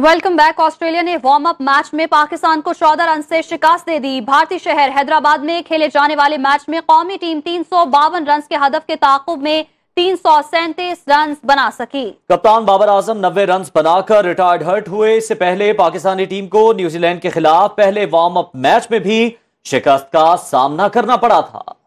welcome back Australia ने warm up match में पाकिस्तान को चौदह रन से शिकस्त दे दी भारतीय शहर हैदराबाद में खेले जाने वाले मैच में कौमी टीम तीन सौ बावन रन के हदफ के ताकुब में तीन सौ सैंतीस रन बना सकी कप्तान बाबर आजम नब्बे रन बनाकर रिटायर्ड हर्ट हुए इससे पहले पाकिस्तानी टीम को न्यूजीलैंड के खिलाफ पहले वार्म अप मैच में भी शिकस्त का सामना करना पड़ा था